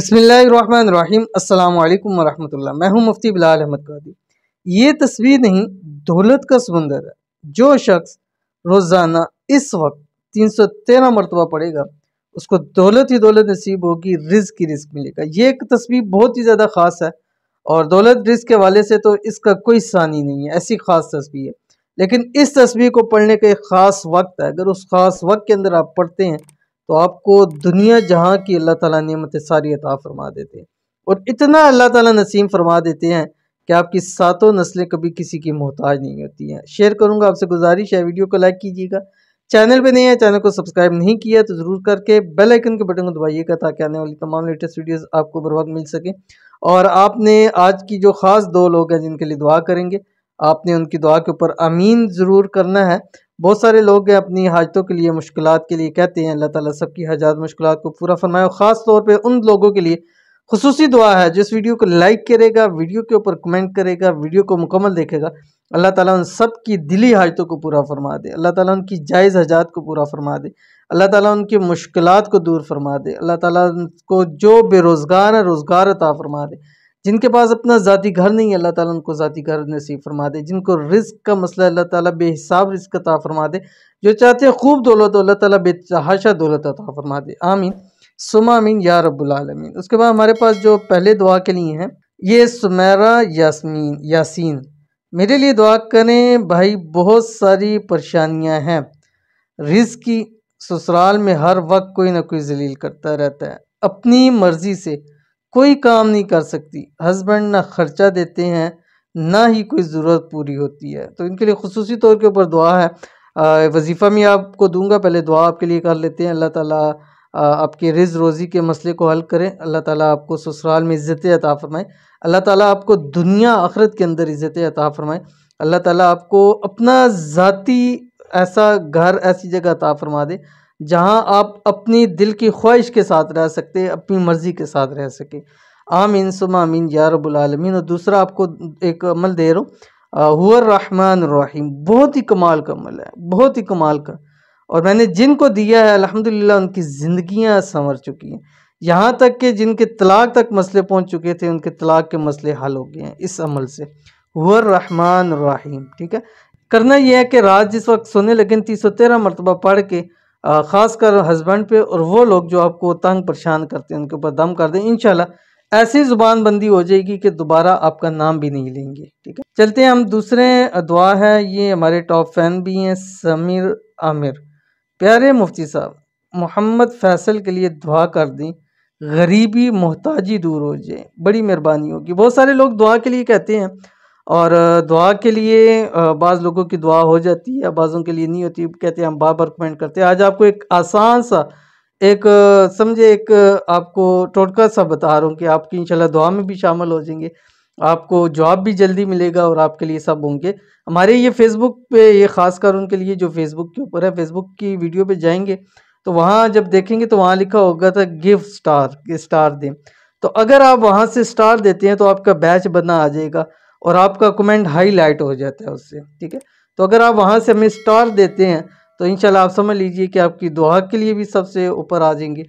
बसमीम अल्लाम वरहमल्ला मैं हूं मुफ्ती बिलाल अहमद कादी ये तस्वीर नहीं दौलत का समंदर है जो शख्स रोज़ाना इस वक्त तीन सौ तेरह मरतबा पड़ेगा उसको दौलत ही दौलत नसीब होगी रिज की रिस्क मिलेगा ये एक तस्वीर बहुत ही ज़्यादा ख़ास है और दौलत रिज के वाले से तो इसका कोई सानी नहीं है ऐसी ख़ास तस्वीर है लेकिन इस तस्वीर को पढ़ने का एक ख़ास वक्त है अगर उस ख़ास वक्त के अंदर आप पढ़ते हैं तो आपको दुनिया जहाँ की अल्लाह ताला नियमत सारी अता फरमा देते हैं और इतना अल्लाह ताला नसीम फरमा देते हैं कि आपकी सातों नस्लें कभी किसी की मोहताज नहीं होती हैं शेयर करूँगा आपसे गुजारिश है वीडियो को लाइक कीजिएगा चैनल पे नहीं है चैनल को सब्सक्राइब नहीं किया तो ज़रूर करके बेल आइकन के बटन को दबाइएगा ताकि आने वाली तमाम लेटेस्ट वीडियोस आपको बर मिल सके और आपने आज की जो ख़ास दो लोग हैं जिनके लिए दुआ करेंगे आपने उनकी दुआ के ऊपर अमीन ज़रूर करना है बहुत सारे लोग अपनी हाजतों के लिए मुश्किल के लिए कहते हैं अल्लाह ताली सबकी हजात मुश्किल को पूरा फरमाए और ख़ास तौर पर उन लोगों के लिए खसूस दुआ है जिस वीडियो को लाइक करेगा वीडियो के ऊपर कमेंट करेगा वीडियो को मुकम्मल देखेगा अल्लाह ताली उन सब की दिली हाजतों को पूरा फरमा दे अल्लाह ताली उनकी जायज़ हजात को पूरा फरमा दे अल्लाह ताली उनकी मुश्किल को दूर फरमा दे अल्लाह ताली को जो बेरोज़गार है रोज़गार अता फरमा दे जिनके पास अपना ज़ाती घर नहीं है अल्लाह ताला उनको ज़ाती घर नसीब फरमा दे जिनको रिस्क का मसला अल्लाह ताला बेहिसाब रिस्क अता फरमा दे जो चाहते हैं खूब दौलत अल्लाह ताला बेतहाशा दौलत अता फरमा दे आमीन सुमा आमीन या रबालमीन उसके बाद हमारे पास जो पहले दुआ के लिए हैं ये सुमेरा यासमीन यासीन मेरे लिए दुआ करें भाई बहुत सारी परेशानियाँ हैं रिस्क की ससुराल में हर वक्त कोई ना कोई जलील करता रहता है अपनी मर्ज़ी से कोई काम नहीं कर सकती हस्बैंड ना ख़र्चा देते हैं ना ही कोई ज़रूरत पूरी होती है तो इनके लिए खसूसी तौर के ऊपर दुआ है वजीफ़ा मैं आपको दूंगा पहले दुआ आपके लिए कर लेते हैं अल्लाह ताला आपके रिज रोज़ी के मसले को हल करें अल्लाह ताला आपको ससुराल में इज़्ज़त अता फ़रमाएँ अल्लाह ताला आपको दुनिया आखरत के अंदर इज़्ज़त अता फ़रमाए अल्लाह ताला आपको अपना ज़ाती ऐसा घर ऐसी जगह अता फ़रमा दे जहाँ आप अपनी दिल की ख्वाहिश के साथ रह सकते अपनी मर्ज़ी के साथ रह सके आमीन सुम आमीन या रबालमीन और दूसरा आपको एक अमल दे रहा हूँ हुआ रहमान रहीम बहुत ही कमाल का अमल है बहुत ही कमाल का और मैंने जिनको दिया है अल्हम्दुलिल्लाह उनकी ज़िंदगियां संवर चुकी हैं यहाँ तक कि जिनके तलाक तक मसले पहुँच चुके थे उनके तलाक के मसले हल हो गए हैं इस अमल से हुर रहमान रहीम ठीक है करना यह है कि रात जिस वक्त सोने लगे तीन सौ तेरह मरतबा पढ़ के ख़ासकर हस्बैंड पे और वो लोग जो आपको तंग परेशान करते हैं उनके ऊपर दम कर दें इन ऐसी ज़ुबान बंदी हो जाएगी कि दोबारा आपका नाम भी नहीं लेंगे ठीक है चलते हैं हम दूसरे दुआ है ये हमारे टॉप फैन भी हैं समीर आमिर प्यारे मुफ्ती साहब मोहम्मद फैसल के लिए दुआ कर दें गरीबी मोहताजी दूर हो जाए बड़ी मेहरबानी होगी बहुत सारे लोग दुआ के लिए कहते हैं और दुआ के लिए बाज़ लोगों की दुआ हो जाती है बाज़ों के लिए नहीं होती कहते हैं हम बार बार कमेंट करते हैं आज आपको एक आसान सा एक समझे एक आपको टोटका सा बता रहा हूँ कि आपकी इंशाल्लाह दुआ में भी शामिल हो जाएंगे आपको जवाब भी जल्दी मिलेगा और आपके लिए सब होंगे हमारे ये फेसबुक पे ये ख़ास कर उनके लिए जो फेसबुक के ऊपर है फेसबुक की वीडियो पे जाएंगे तो वहाँ जब देखेंगे तो वहाँ लिखा होगा था गिफ्ट स्टार स्टार दें तो अगर आप वहाँ से स्टार देते हैं तो आपका बैच बना आ जाएगा और आपका कमेंट हाईलाइट हो जाता है उससे ठीक है तो अगर आप वहाँ से हमें स्टार देते हैं तो इन आप समझ लीजिए कि आपकी दुआ के लिए भी सबसे ऊपर आ जाएंगे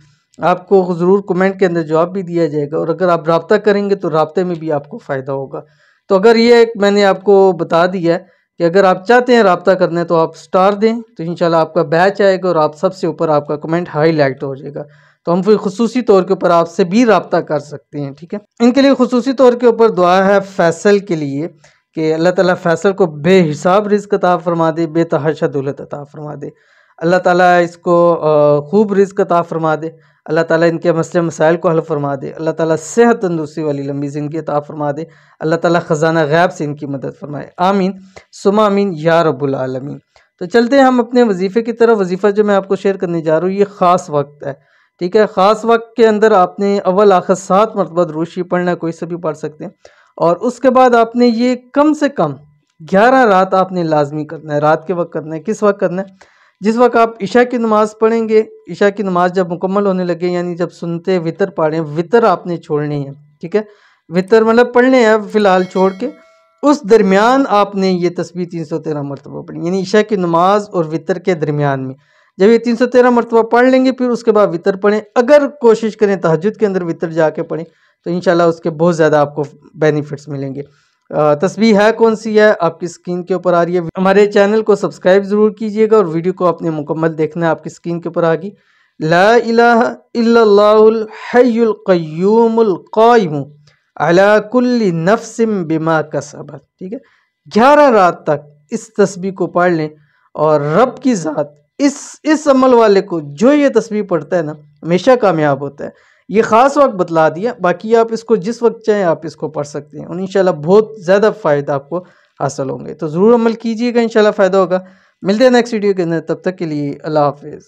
आपको ज़रूर कमेंट के अंदर जवाब भी दिया जाएगा और अगर आप रबता करेंगे तो रबते में भी आपको फ़ायदा होगा तो अगर ये मैंने आपको बता दिया है कि अगर आप चाहते हैं रबता करना तो आप स्टार दें तो इन आपका बैच आएगा और आप सबसे ऊपर आपका कमेंट हाई हो जाएगा तो हम फिर खसूसी तौर के ऊपर आपसे भी रबता कर सकते हैं ठीक है इनके लिए खसूसी तौर के ऊपर दुआ है फैसल के लिए कि अल्लाह ताला फैसल को बेहिसाब रिज्क अता फरमा दे बेतहाशा दौलत अता फरमा दे अल्लाह ताला इसको खूब रिज्क अता फरमा दे अल्लाह ताला इनके मसले मसाइल को हल फरमा दे अल्लाह ताला सेहत तंदुरुस्ती वाली लंबी ज़िंदगी अता फरमा दे अल्लाह ताला ख़जाना गैब से इनकी मदद फरमाए आमीन सुमा आमीन या रबालमीन तो चलते हैं हम अपने वजीफ़े की तरफ वजीफ़ा जो मैं आपको शेयर करने जा रहा हूँ ये ख़ास वक्त है ठीक है ख़ास वक्त के अंदर आपने अव्वल आखिर सात मरतबा रूशी पढ़ना कोई से भी पढ़ सकते हैं और उसके बाद आपने ये कम से कम ग्यारह रात आपने लाजमी करना है रात के वक्त करना है किस वक्त करना है जिस वक्त आप ईशा की नमाज़ पढ़ेंगे ईशा की नमाज़ जब मुकम्मल होने लगे यानी जब सुनते वितर पढ़ें वितर आपने छोड़नी है ठीक है वितर मतलब पढ़ने हैं फ़िलहाल छोड़ के उस दरमियान आपने ये तस्वीर तीन सौ तेरह मरतबा पढ़ी यानी ईशा की नमाज और वितर के दरमियान में जब ये तीन सौ तेरह मरतबा पढ़ लेंगे फिर उसके बाद वितर पढ़ें अगर कोशिश करें तहजद के अंदर वितर जाके पढ़ें तो इन उसके बहुत ज़्यादा आपको बेनिफिट्स मिलेंगे तस्वीर है कौन सी है आपकी स्क्रीन के ऊपर आ रही है हमारे चैनल को सब्सक्राइब ज़रूर कीजिएगा और वीडियो को आपने मुकम्मल देखना है आपकी स्क्रीन के ऊपर आ गई बिमा का सबक ठीक है ग्यारह रात तक इस तस्वीर को पढ़ लें और रब की ज़ात इस इस अमल वाले को जो ये तस्वीर पढ़ता है ना हमेशा कामयाब होता है ये ख़ास वक्त बतला दिया बाकी आप इसको जिस वक्त चाहें आप इसको पढ़ सकते हैं और इन बहुत ज़्यादा फ़ायदा आपको हासिल होंगे तो ज़रूर अमल कीजिएगा इन फ़ायदा होगा मिलते हैं नेक्स्ट वीडियो के अंदर तब तक के लिए अल्लाह हाफिज़